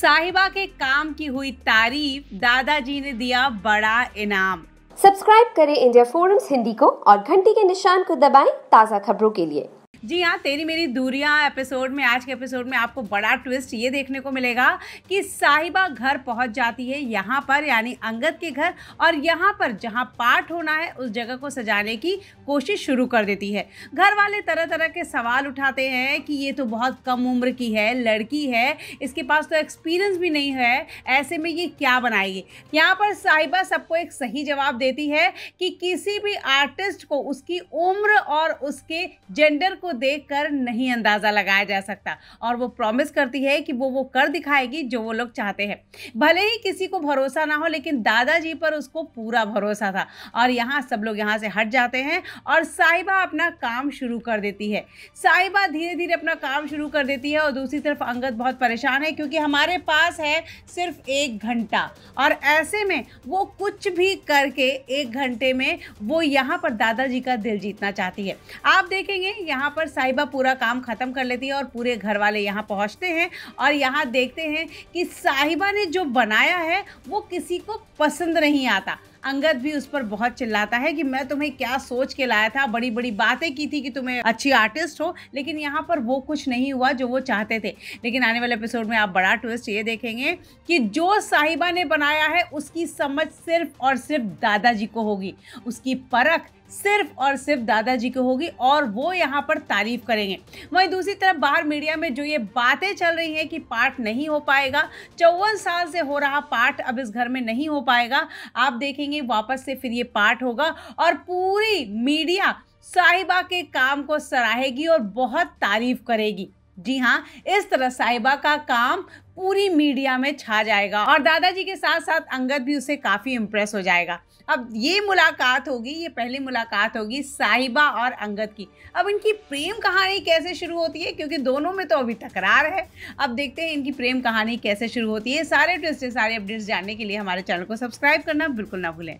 साहिबा के काम की हुई तारीफ दादाजी ने दिया बड़ा इनाम सब्सक्राइब करें इंडिया फोरम्स हिंदी को और घंटी के निशान को दबाएं ताज़ा खबरों के लिए जी हाँ तेरी मेरी दूरियाँ एपिसोड में आज के एपिसोड में आपको बड़ा ट्विस्ट ये देखने को मिलेगा कि साहिबा घर पहुँच जाती है यहाँ पर यानी अंगद के घर और यहाँ पर जहाँ पाठ होना है उस जगह को सजाने की कोशिश शुरू कर देती है घर वाले तरह तरह के सवाल उठाते हैं कि ये तो बहुत कम उम्र की है लड़की है इसके पास तो एक्सपीरियंस भी नहीं है ऐसे में ये क्या बनाएगी यहाँ पर साहिबा सबको एक सही जवाब देती है कि किसी भी आर्टिस्ट को उसकी उम्र और उसके जेंडर को को देखकर नहीं अंदाज़ा लगाया जा सकता और वो प्रॉमिस करती है कि वो वो कर दिखाएगी जो वो लोग चाहते हैं भले ही किसी को भरोसा ना हो लेकिन दादाजी पर उसको पूरा भरोसा था और यहाँ सब लोग यहाँ से हट जाते हैं और साहिबा अपना काम शुरू कर देती है साहिबा धीरे धीरे अपना काम शुरू कर देती है और दूसरी तरफ अंगद बहुत परेशान है क्योंकि हमारे पास है सिर्फ एक घंटा और ऐसे में वो कुछ भी करके एक घंटे में वो यहाँ पर दादाजी का दिल जीतना चाहती है आप देखेंगे यहाँ पर पर साहिबा पूरा काम ख़त्म कर लेती है और पूरे घर वाले यहाँ पहुँचते हैं और यहाँ देखते हैं कि साहिबा ने जो बनाया है वो किसी को पसंद नहीं आता अंगद भी उस पर बहुत चिल्लाता है कि मैं तुम्हें क्या सोच के लाया था बड़ी बड़ी बातें की थी कि तुम्हें अच्छी आर्टिस्ट हो लेकिन यहाँ पर वो कुछ नहीं हुआ जो वो चाहते थे लेकिन आने वाले एपिसोड में आप बड़ा ट्विस्ट ये देखेंगे कि जो साहिबा ने बनाया है उसकी समझ सिर्फ और सिर्फ दादाजी को होगी उसकी परख सिर्फ और सिर्फ दादाजी को होगी और वो यहाँ पर तारीफ करेंगे वहीं दूसरी तरफ बाहर मीडिया में जो ये बातें चल रही हैं कि पार्ट नहीं हो पाएगा चौवन साल से हो रहा पार्ट अब इस घर में नहीं हो पाएगा आप देखेंगे करेंगे वापस से फिर ये पाठ होगा और पूरी मीडिया साहिबा के काम को सराहेगी और बहुत तारीफ करेगी जी हाँ इस तरह साहिबा का काम पूरी मीडिया में छा जाएगा और दादाजी के साथ साथ अंगद भी उसे काफ़ी इम्प्रेस हो जाएगा अब ये मुलाकात होगी ये पहली मुलाकात होगी साहिबा और अंगद की अब इनकी प्रेम कहानी कैसे शुरू होती है क्योंकि दोनों में तो अभी तकरार है अब देखते हैं इनकी प्रेम कहानी कैसे शुरू होती है सारे ट्विस्ट सारे अपडेट्स जानने के लिए हमारे चैनल को सब्सक्राइब करना बिल्कुल ना भूलें